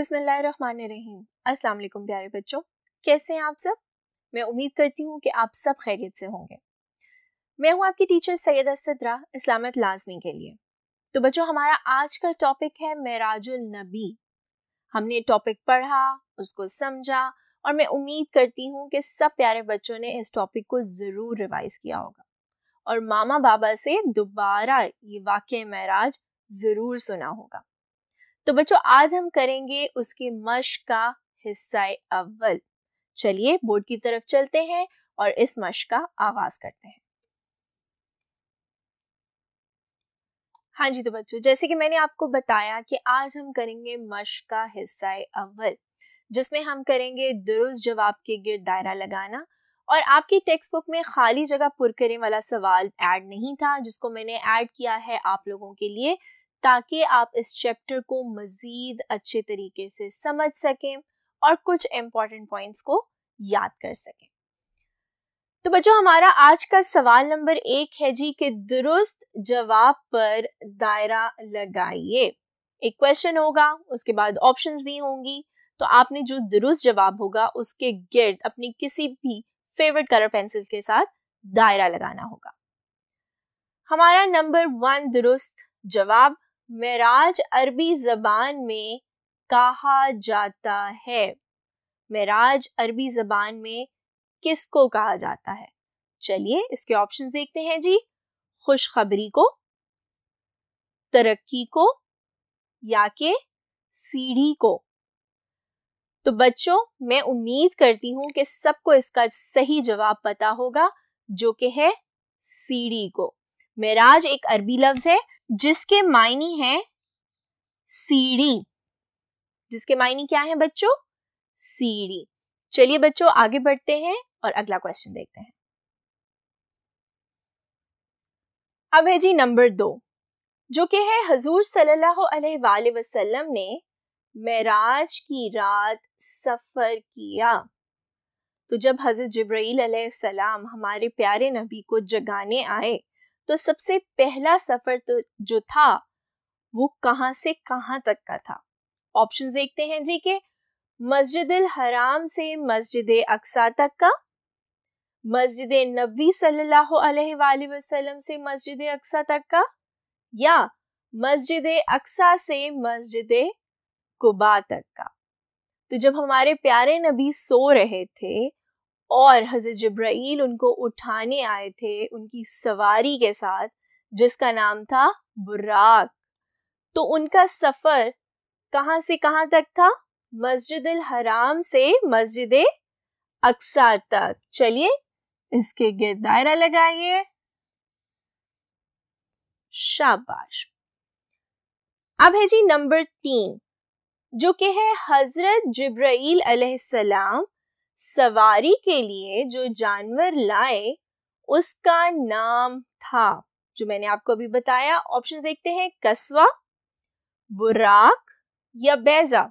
बिस्मिल्लाहिर्रहमानिर्रहीम अस्सलाम प्यारे बच्चों कैसे हैं आप सब मैं उम्मीद करती हूँ कि आप सब खैरियत से होंगे मैं हूँ आपकी टीचर सैयद असदरा इस्लामत लाजमी के लिए तो बच्चों हमारा आज का टॉपिक है मेराजुल नबी हमने टॉपिक पढ़ा उसको समझा और मैं उम्मीद करती हूँ कि सब प्यारे बच्चों ने इस टॉपिक को ज़रूर रिवाइज किया होगा और मामा बाबा से दोबारा ये वाक्य महराज ज़रूर सुना होगा तो बच्चों आज हम करेंगे उसके मश का हिस्सा अव्वल चलिए बोर्ड की तरफ चलते हैं और इस मश का आगाज करते हैं हाँ जी तो बच्चों जैसे कि मैंने आपको बताया कि आज हम करेंगे मश का हिस्सा अव्वल जिसमें हम करेंगे दुरुस्त जवाब के गिर दायरा लगाना और आपकी टेक्स्ट बुक में खाली जगह पुर करने वाला सवाल ऐड नहीं था जिसको मैंने ऐड किया है आप लोगों के लिए ताकि आप इस चैप्टर को मज़ीद अच्छे तरीके से समझ सकें और कुछ इम्पॉर्टेंट पॉइंट्स को याद कर सकें तो बच्चों हमारा आज का सवाल नंबर एक है जी कि दुरुस्त जवाब पर दायरा लगाइए एक क्वेश्चन होगा उसके बाद ऑप्शंस दी होंगी तो आपने जो दुरुस्त जवाब होगा उसके गिर्द अपनी किसी भी फेवरेट कलर पेंसिल के साथ दायरा लगाना होगा हमारा नंबर वन दुरुस्त जवाब मेराज अरबी जबान में कहा जाता है मेराज अरबी जबान में किसको कहा जाता है चलिए इसके ऑप्शन देखते हैं जी खुशखबरी को तरक्की को या के सीढ़ी को तो बच्चों मैं उम्मीद करती हूं कि सबको इसका सही जवाब पता होगा जो कि है सीढ़ी को मेराज एक अरबी लफ्ज है जिसके मायने हैं सीढ़ी जिसके मायने क्या है बच्चों सीढ़ी चलिए बच्चों आगे बढ़ते हैं और अगला क्वेश्चन देखते हैं अब है जी नंबर दो जो कि है हजूर सल्लल्लाहु अलैहि वसल्लम ने महराज की रात सफ़र किया तो जब हज़रत जब्राईल सलाम हमारे प्यारे नबी को जगाने आए तो सबसे पहला सफर तो जो था वो कहां से कहां तक का था ऑप्शन देखते हैं जी के मस्जिद हराम से मस्जिद अक्सा तक का मस्जिद नबी सल्लल्लाहु अलैहि वसल्लम से मस्जिद अक्सा तक का या मस्जिद अक्सा से मस्जिद कुबा तक का तो जब हमारे प्यारे नबी सो रहे थे और हज़रत जब्राइल उनको उठाने आए थे उनकी सवारी के साथ जिसका नाम था बुराक तो उनका सफ़र कहाँ से कहाँ तक था मस्जिद हराम से मस्जिद अक्सा तक चलिए इसके गिर दायरा लगाइए शाबाश अब है जी नंबर तीन जो कि है हजरत जब्राइल अलैहिस्सलाम सवारी के लिए जो जानवर लाए उसका नाम था जो मैंने आपको अभी बताया ऑप्शन देखते हैं कस्वा बुराक या बैजा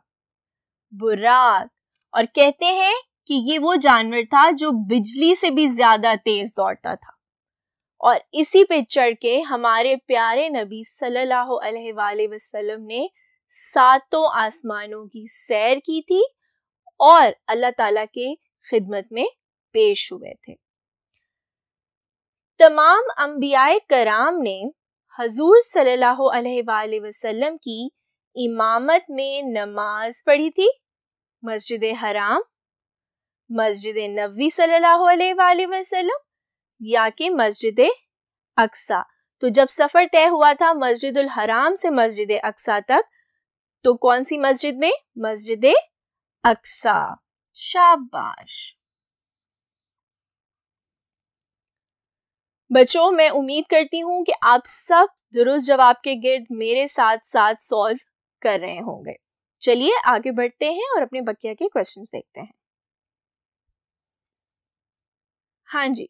बुराक और कहते हैं कि ये वो जानवर था जो बिजली से भी ज्यादा तेज दौड़ता था और इसी पे चढ़ के हमारे प्यारे नबी सल्लल्लाहु अलैहि वसल्लम ने सातों आसमानों की सैर की थी और अल्लाह ताला के खिदमत में पेश हुए थे तमाम अम्बियाए कराम ने हजूर सल्लल्लाहु वसल्लम की इमामत में नमाज पढ़ी थी मस्जिद हराम मस्जिद नबी सल्लल्लाहु वसल्लम या कि मस्जिद अक्सा तो जब सफ़र तय हुआ था मस्जिद हराम से मस्जिद अक्सा तक तो कौन सी मस्जिद में मस्जिद अक्सा शाबाश बच्चों मैं उम्मीद करती हूं कि आप सब दुरुस्त जवाब के गिर्द मेरे साथ साथ सॉल्व कर रहे होंगे चलिए आगे बढ़ते हैं और अपने बकिया के क्वेश्चन देखते हैं हाँ जी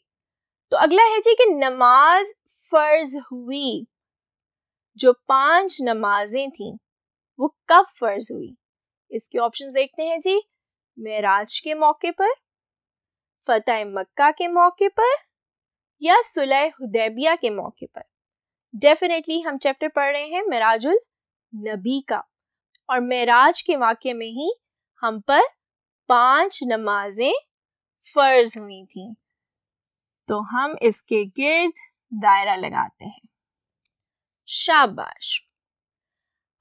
तो अगला है जी कि नमाज फर्ज हुई जो पांच नमाजें थी वो कब फर्ज हुई इसके ऑप्शंस देखते हैं जी महराज के मौके पर फतेह मक्का के मौके पर या सुलह हुदैबिया के मौके पर डेफिनेटली हम चैप्टर पढ़ रहे हैं महराजुल नबी का और महराज के वाक्य में ही हम पर पांच नमाजें फर्ज हुई थी तो हम इसके गिर्द दायरा लगाते हैं शाबाश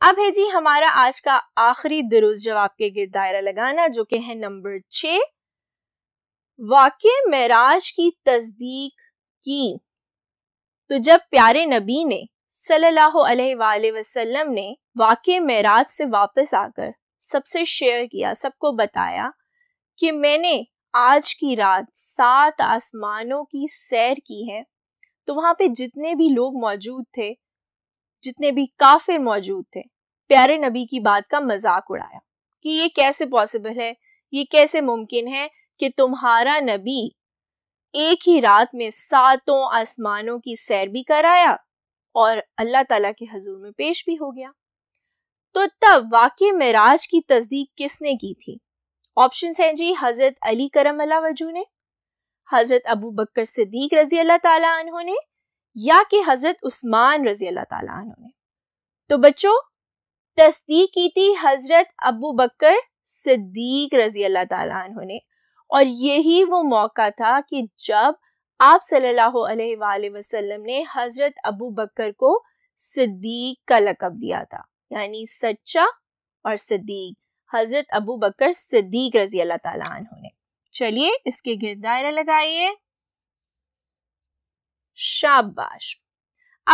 अब है जी हमारा आज का आखिरी दुरुस्त जवाब के गिर दायरा लगाना जो कि है नंबर छ वाक्य महराज की तस्दीक की तो जब प्यारे नबी ने सल्लल्लाहु अलैहि वसल्लम ने वाक्य महराज से वापस आकर सबसे शेयर किया सबको बताया कि मैंने आज की रात सात आसमानों की सैर की है तो वहां पे जितने भी लोग मौजूद थे जितने भी काफिर मौजूद थे प्यारे नबी की बात का मजाक उड़ाया कि ये कैसे पॉसिबल है ये कैसे मुमकिन है कि तुम्हारा नबी एक ही रात में सातों आसमानों की सैर भी कराया और अल्लाह ताला के हजूर में पेश भी हो गया तो तब वाकई मराज की तस्दीक किसने की थी ऑप्शन हैं जी हजरत अली करम अला वजू ने हजरत अबू बकर सिद्दीक रजी अल्लाह तला उन्होंने या कि हज़रत उस्मान रजी अल्लाह ने तो बच्चों तस्दीक की थी हज़रत अबू बकर सिद्दीक रजी अल्लाह ताला ने और यही वो मौका था कि जब आप सल्लल्लाहु अलैहि वसल्लम ने हज़रत अबू बकर को सिद्दीक का लकब दिया था यानी सच्चा और सिद्दीक हज़रत अबू बकर सिद्दीक रजी अल्लाह ताला ने चलिए इसके गिरदायरा लगाइए शाबाश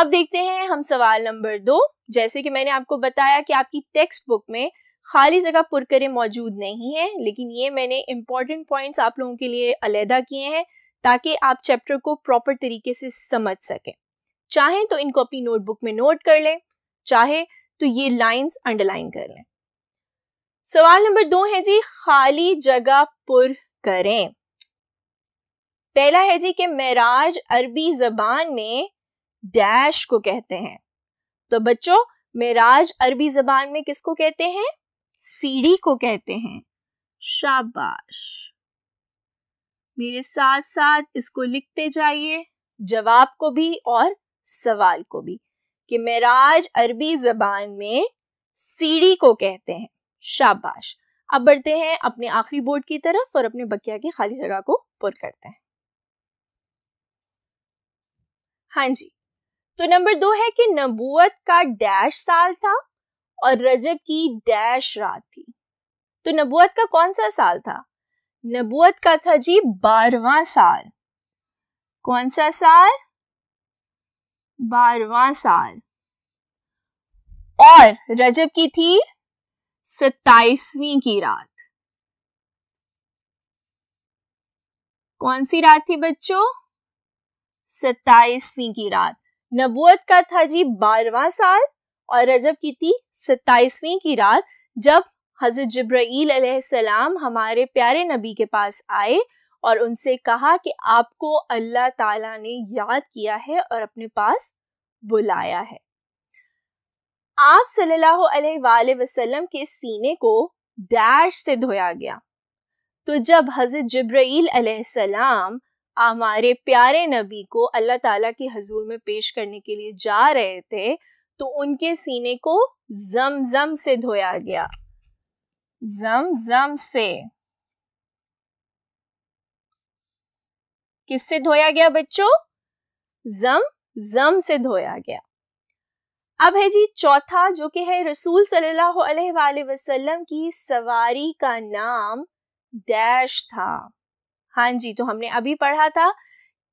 अब देखते हैं हम सवाल नंबर दो जैसे कि मैंने आपको बताया कि आपकी टेक्स्ट बुक में खाली जगह पुरकरे मौजूद नहीं है लेकिन ये मैंने इंपॉर्टेंट पॉइंट्स आप लोगों के लिए अलहदा किए हैं ताकि आप चैप्टर को प्रॉपर तरीके से समझ सकें चाहे तो इनको अपनी नोटबुक में नोट कर लें चाहे तो ये लाइंस अंडरलाइन कर लें सवाल नंबर दो है जी खाली जगह पुर करें पहला है जी कि मेराज अरबी जबान में डैश को कहते हैं तो बच्चों मेराज अरबी जबान में किसको कहते हैं सीढ़ी को कहते हैं शाबाश मेरे साथ साथ इसको लिखते जाइए जवाब को भी और सवाल को भी कि मेराज अरबी जबान में सीढ़ी को कहते हैं शाबाश अब बढ़ते हैं अपने आखिरी बोर्ड की तरफ और अपने बकिया की खाली जगह को पुर करते हैं हाँ जी तो नंबर दो है कि नबूत का डैश साल था और रजब की डैश रात थी तो नबूत का कौन सा साल था नबूत का था जी बारवा साल कौन सा साल बारवा साल और रजब की थी सत्ताईसवीं की रात कौन सी रात थी बच्चों सत्ताईसवीं की रात नबूत का था जी बारवा साल और रजब की थी सत्ताईसवीं की रात जब हजरत जब्राईल सलाम हमारे प्यारे नबी के पास आए और उनसे कहा कि आपको अल्लाह ताला ने याद किया है और अपने पास बुलाया है आप सल्लल्लाहु अलैहि वसल्लम के सीने को डैश से धोया गया तो जब हजरत जब्राईल सलाम हमारे प्यारे नबी को अल्लाह ताला के हजूर में पेश करने के लिए जा रहे थे तो उनके सीने को जम जम से धोया गया जम से किससे धोया गया बच्चों जम जम से धोया गया अब है जी चौथा जो कि है रसूल सल्लल्लाहु अलैहि वसल्लम की सवारी का नाम डैश था हाँ जी तो हमने अभी पढ़ा था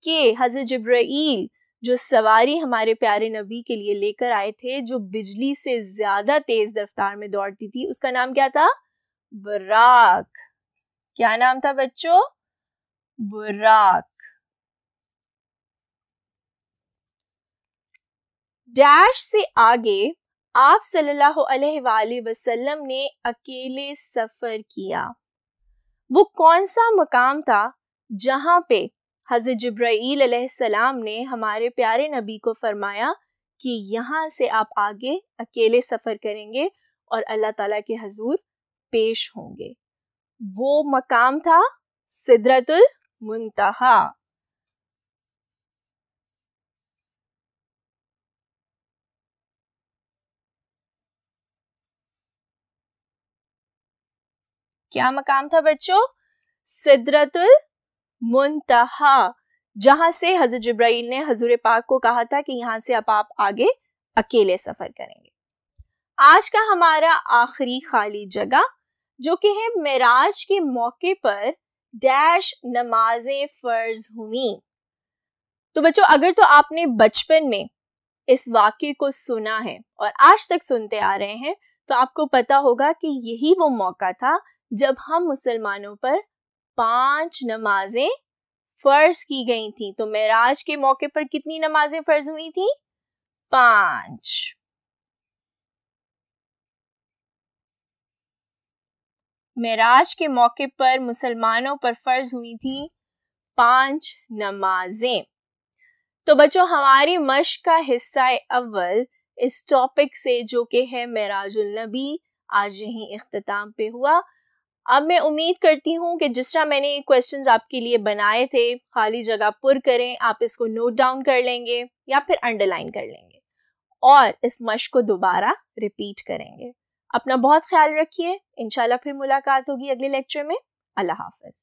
कि हज़रत जब्राइल जो सवारी हमारे प्यारे नबी के लिए लेकर आए थे जो बिजली से ज़्यादा तेज़ रफ्तार में दौड़ती थी उसका नाम क्या था बुराक क्या नाम था बच्चों बुराक डैश से आगे आप सल्लल्लाहु अलैहि वसल्लम ने अकेले सफर किया वो कौन सा मकाम था जहाँ पे हज़रत जब्राईल सलाम ने हमारे प्यारे नबी को फरमाया कि यहाँ से आप आगे अकेले सफ़र करेंगे और अल्लाह ताला के हजूर पेश होंगे वो मकाम था सिदरतुल मुंतहा क्या मकाम था बच्चों सिदरतुल मुंतहा जहां से हजरत जब्राइल ने हजूर पाक को कहा था कि यहां से अब आप आगे अकेले सफर करेंगे आज का हमारा आखिरी खाली जगह जो कि है मेराज के मौके पर डैश नमाज फर्ज हुई तो बच्चों अगर तो आपने बचपन में इस वाक्य को सुना है और आज तक सुनते आ रहे हैं तो आपको पता होगा कि यही वो मौका था जब हम मुसलमानों पर पांच नमाजें फर्ज की गई थी तो महराज के मौके पर कितनी नमाजें फर्ज हुई थी पांच महराज के मौके पर मुसलमानों पर फर्ज हुई थी पांच नमाजें तो बच्चों हमारी मश का हिस्सा अव्वल इस टॉपिक से जो कि है महराजुल नबी आज यही अख्ताम पे हुआ अब मैं उम्मीद करती हूँ कि जिस तरह मैंने ये क्वेश्चंस आपके लिए बनाए थे खाली जगह पुर करें आप इसको नोट डाउन कर लेंगे या फिर अंडरलाइन कर लेंगे और इस मश को दोबारा रिपीट करेंगे अपना बहुत ख्याल रखिए इनशाला फिर मुलाकात होगी अगले लेक्चर में अल्लाह हाफिज़